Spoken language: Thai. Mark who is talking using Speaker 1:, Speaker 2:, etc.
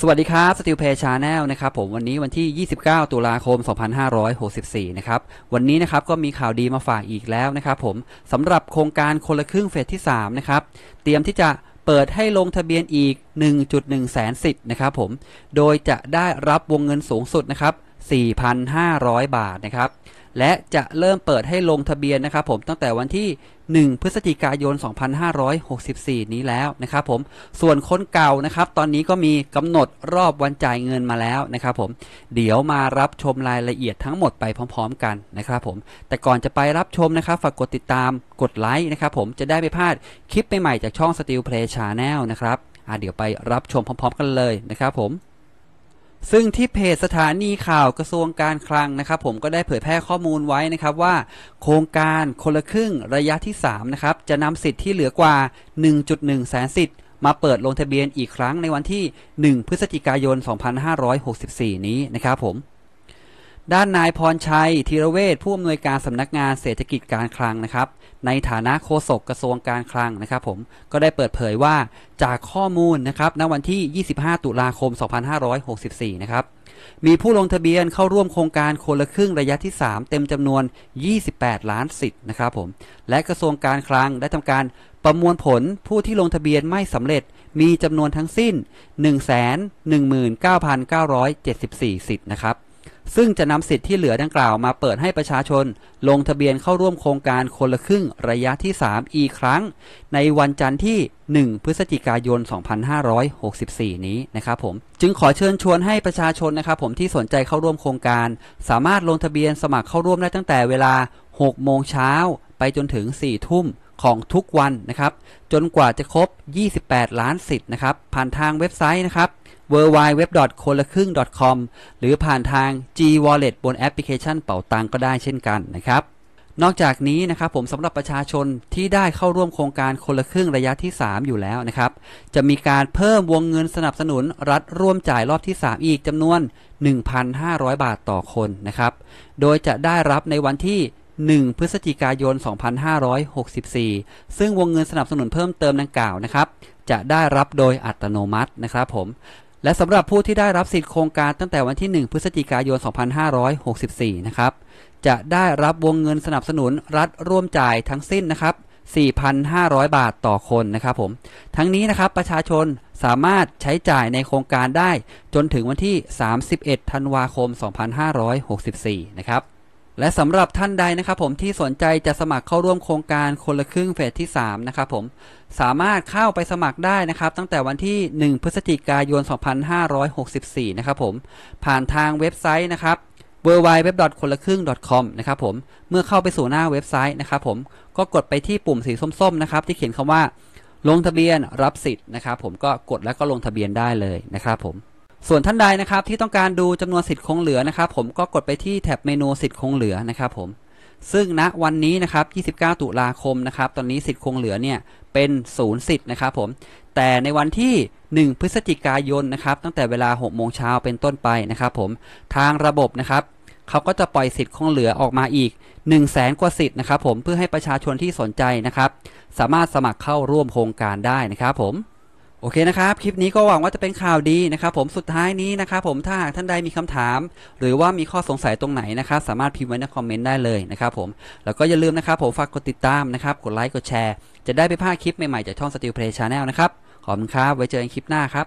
Speaker 1: สวัสดีครับสติวเพย์ชาแนลนะครับผมวันนี้วันที่ 29 ตุลาคม 2564 นะครับวันนี้นะครับก็มีข่าวดีมาฝากอีกแล้วนะครับผมสำหรับโครงการคนละครึ่งเฟสที่ 3 นะครับเตรียมที่จะเปิดให้ลงทะเบียนอีก 1.1 แสนสิทธิ์นะครับผมโดยจะได้รับวงเงินสูงสุดนะครับ 4,500 บาทนะครับและจะเริ่มเปิดให้ลงทะเบียนนะครับผมตั้งแต่วันที่ 1 พฤศจิกายน 2564 นี้แล้วนะครับผมส่วนคนเก่านะครับตอนนี้ก็มีกำหนดรอบวันจ่ายเงินมาแล้วนะครับผมเดี๋ยวมารับชมรายละเอียดทั้งหมดไปพร้อมๆกันนะครับผมแต่ก่อนจะไปรับชมนะครับฝากกดติดตามกดไลค์นะครับผมจะได้ไม่พลาดคลิปใหม่ๆจากช่อง Steel Play Channel นะครับเดี๋ยวไปรับชมพร้อมๆกันเลยนะครับผมซึ่งที่เพจสถานีข่าวกระทรวงการคลังนะครับผมก็ได้เผยแพร่ข้อมูลไว้นะครับว่า โครงการคนละครึ่งระยะที่ 3 นะครับจะนำสิทธิ์ที่เหลือกว่า 1.1 แสนสิทธิ์ มาเปิดลงทะเบียนอีกครั้งในวันที่ 1 พฤศจิกายน 2564 นี้นะครับผมด้านนายพรชัยธีรเวชผู้อำนวยการสำนักงานเศรษฐกิจการคลังนะครับ ในฐานะโฆษกกระทรวงการคลังนะครับ ผม ก็ได้เปิดเผยว่าจากข้อมูลนะครับณวันที่ 25 ตุลาคม 2564 นะครับ มีผู้ลงทะเบียนเข้าร่วมโครงการคนละครึ่งระยะที่ 3 เต็มจำนวน 28 ล้านสิทธิ์นะครับผม และกระทรวงการคลังได้ทำการประมวลผลผู้ที่ลงทะเบียนไม่สำเร็จมีจำนวนทั้งสิ้น 1 1 9 9 7 4สิทธิ์นะครับซึ่งจะนำสิทธิ์ที่เหลือดังกล่าวมาเปิดให้ประชาชนลงทะเบียนเข้าร่วมโครงการคนละครึ่งระยะที่ 3 อีกครั้ง ในวันจันทร์ที่ 1 พฤศจิกายน 2564 นี้นะครับ ผมจึงขอเชิญชวนให้ประชาชนนะครับ ผมที่สนใจเข้าร่วมโครงการ สามารถลงทะเบียนสมัครเข้าร่วมได้ตั้งแต่เวลา 6 โมงเช้าไปจนถึง 4 ทุ่มของทุกวันนะครับ จนกว่าจะครบ 28 ล้านสิทธิ์นะครับผ่านทางเว็บไซต์นะครับ w w w คนละครึ่ง .com หรือผ่านทาง G Wallet บนแอปพลิเคชันเป่าตังก็ได้เช่นกันนะครับนอกจากนี้นะครับผมสำหรับประชาชนที่ได้เข้าร่วมโครงการคนละครึ่งระยะที่ 3 อยู่แล้วนะครับ จะมีการเพิ่มวงเงินสนับสนุนรัฐร่วมจ่ายรอบที่ 3 อีกจำนวน 1,500 บาทต่อคนนะครับ โดยจะได้รับในวันที่ 1 พฤศจิกายน 2564 ซึ่งวงเงินสนับสนุนเพิ่มเติมดังกล่าวนะครับจะได้รับโดยอัตโนมัตินะครับ ผมและสำหรับผู้ที่ได้รับสิทธิโครงการตั้งแต่วันที่ 1 พฤศจิกายน 2564 นะครับ จะได้รับวงเงินสนับสนุนรัฐร่วมจ่ายทั้งสิ้นนะครับ 4,500 บาทต่อคนนะครับผม ทั้งนี้นะครับประชาชนสามารถใช้จ่ายในโครงการได้จนถึงวันที่ 31 ธันวาคม 2564 นะครับและสำหรับท่านใดนะครับผมที่สนใจจะสมัครเข้าร่วมโครงการคนละครึ่งเฟสที่3นะครับผมสามารถเข้าไปสมัครได้นะครับตั้งแต่วันที่ 1 พฤศจิกายน 2564 นะครับผมผ่านทางเว็บไซต์นะครับ w w w คนละครึ่ง .com นะครับผมเมื่อเข้าไปสู่หน้าเว็บไซต์นะครับผมก็กดไปที่ปุ่มสีส้มๆ นะครับที่เขียนคำว่าลงทะเบียนรับสิทธิ์นะครับผมก็กดแล้วก็ลงทะเบียนได้เลยนะครับผมส่วนท่านใดนะครับ ที่ต้องการดูจำนวนสิทธิ์คงเหลือนะครับ ผมก็กดไปที่แท็บเมนูสิทธิ์คงเหลือนะครับผมซึ่งณนะวันนี้นะครับ 29 ตุลาคมนะครับตอนนี้สิทธิ์คงเหลือเนี่ยเป็นศูนย์สิทธิ์นะครับผมแต่ในวันที่ 1 พฤศจิกายนนะครับตั้งแต่เวลา 6 โมงเช้าเป็นต้นไปนะครับผมทางระบบนะครับเขาก็จะปล่อยสิทธิ์คงเหลือออกมาอีก 1 0 0 0 0แสนกว่าสิทธิ์นะครับผมเพื่อให้ประชาชนที่สนใจนะครับสามารถสมัครเข้าร่วมโครงการได้นะครับ ผมโอเคนะครับคลิปนี้ก็หวังว่าจะเป็นข่าวดีนะครับผมสุดท้ายนี้นะครับผมถ้าหากท่านใดมีคำถาม หรือว่ามีข้อสงสัยตรงไหนนะครับสามารถพิมพ์ไว้ในคอมเมนต์ได้เลยนะครับผมแล้วก็อย่าลืมนะครับผมฝากกดติดตามนะครับกดไลค์กดแชร์จะได้ไปพลาดคลิปใหม่ๆจากช่องสติ e เพลย์ชาแนลนะครับขอบคุณครับไว้เจอกันคลิปหน้าครับ